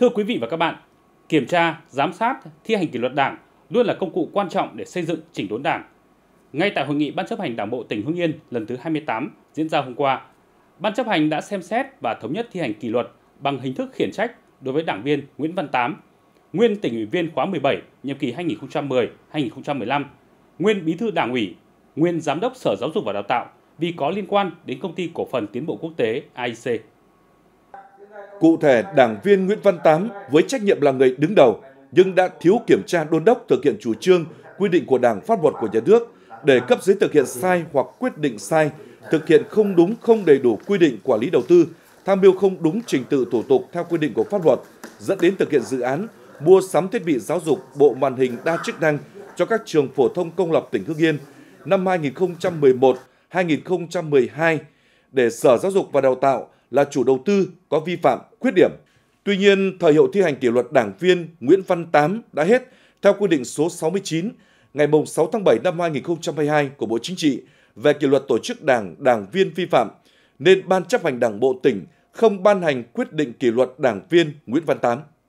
Thưa quý vị và các bạn, kiểm tra, giám sát, thi hành kỷ luật Đảng luôn là công cụ quan trọng để xây dựng chỉnh đốn Đảng. Ngay tại hội nghị Ban chấp hành Đảng bộ tỉnh Hưng Yên lần thứ 28 diễn ra hôm qua, Ban chấp hành đã xem xét và thống nhất thi hành kỷ luật bằng hình thức khiển trách đối với đảng viên Nguyễn Văn Tám, nguyên tỉnh ủy viên khóa 17, nhiệm kỳ 2010-2015, nguyên bí thư đảng ủy, nguyên giám đốc Sở Giáo dục và Đào tạo vì có liên quan đến công ty cổ phần tiến bộ quốc tế AIC. Cụ thể, đảng viên Nguyễn Văn Tám với trách nhiệm là người đứng đầu nhưng đã thiếu kiểm tra đôn đốc thực hiện chủ trương, quy định của Đảng, pháp luật của nhà nước để cấp dưới thực hiện sai hoặc quyết định sai, thực hiện không đúng không đầy đủ quy định quản lý đầu tư, tham mưu không đúng trình tự thủ tục theo quy định của pháp luật, dẫn đến thực hiện dự án mua sắm thiết bị giáo dục bộ màn hình đa chức năng cho các trường phổ thông công lập tỉnh Hưng Yên năm 2011, 2012 để Sở Giáo dục và Đào tạo là chủ đầu tư có vi phạm, khuyết điểm. Tuy nhiên, thời hiệu thi hành kỷ luật đảng viên Nguyễn Văn Tám đã hết theo quy định số 69 ngày 6 tháng 7 năm 2022 của Bộ Chính trị về kỷ luật tổ chức đảng, đảng viên vi phạm, nên Ban chấp hành Đảng Bộ tỉnh không ban hành quyết định kỷ luật đảng viên Nguyễn Văn Tám.